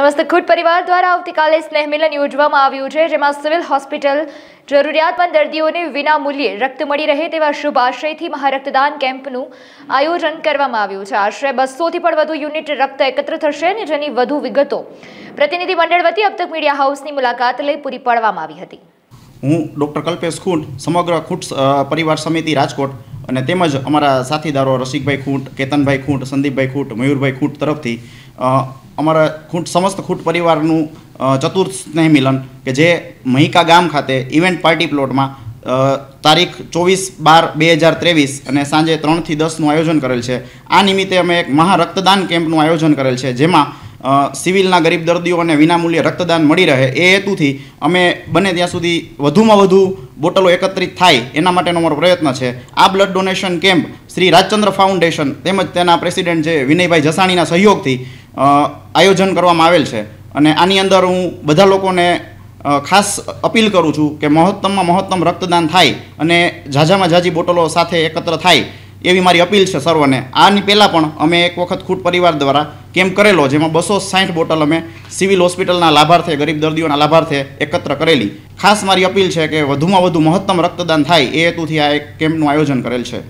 સમસ્ત ખુટ પરિવાર દ્વારા આવતીકાલે સ્નેહ મિલન યોજવામાં આવ્યું છે જેમાં સિવિલ હોસ્પિટલ જરૂરિયાતમંદ દર્દીઓને વિના મૂલ્યે રક્ત મળી રહે તેવા શુભ આશયથી મહારક્તદાન કેમ્પનું આયોજન કરવામાં આવ્યું છે આશરે બસોથી પણ વધુ યુનિટ રક્ત એકત્ર થશે અને જેની વધુ વિગતો પ્રતિનિધિ મંડળ વતી અબતક મીડિયા હાઉસની મુલાકાત લઈ પૂરી પાડવામાં આવી હતી હું ડૉક્ટર કલ્પેશ ખૂંટ સમગ્ર ખૂંટ પરિવાર સમિતિ રાજકોટ અને તેમજ અમારા સાથીદારો રસિકભાઈ ખૂંટ કેતનભાઈ ખૂંટ સંદીપભાઈ ખૂંટ મયુરભાઈ ખૂંટ તરફથી અમારા ખૂટ સમસ્ત ખૂટ પરિવારનું ચતુર્થ સ્નેહ મિલન કે જે મહિકા ગામ ખાતે ઇવેન્ટ પાર્ટી પ્લોટમાં તારીખ ચોવીસ બાર બે હજાર ત્રેવીસ અને સાંજે ત્રણથી દસનું આયોજન કરેલ છે આ નિમિત્તે અમે એક મહા રક્તદાન કેમ્પનું આયોજન કરેલ છે જેમાં સિવિલના ગરીબ દર્દીઓને વિનામૂલ્યે રક્તદાન મળી રહે એ હેતુથી અમે બને ત્યાં સુધી વધુમાં વધુ બોટલો એકત્રિત થાય એના માટેનો અમારો પ્રયત્ન છે આ blood donation camp Shri Rajchandra foundation તેમજ તેના પ્રેસિડેન્ટ જે વિનયભાઈ જસાણીના સહયોગથી આયોજન કરવામાં આવેલ છે અને આની અંદર હું બધા લોકોને ખાસ અપીલ કરું છું કે મહત્તમમાં મહત્તમ રક્તદાન થાય અને ઝાઝામાં ઝાઝી બોટલો સાથે એકત્ર થાય એવી મારી અપીલ છે સર્વને આની પહેલાં પણ અમે એક વખત ખૂટ પરિવાર દ્વારા કેમ્પ કરેલો જેમાં બસો સાઠ બોટલ અમે સિવિલ હોસ્પિટલના લાભાર્થે ગરીબ દર્દીઓના લાભાર્થે એકત્ર કરેલી ખાસ મારી અપીલ છે કે વધુમાં વધુ મહત્તમ રક્તદાન થાય એ હેતુથી આ એક કેમ્પનું આયોજન કરેલ છે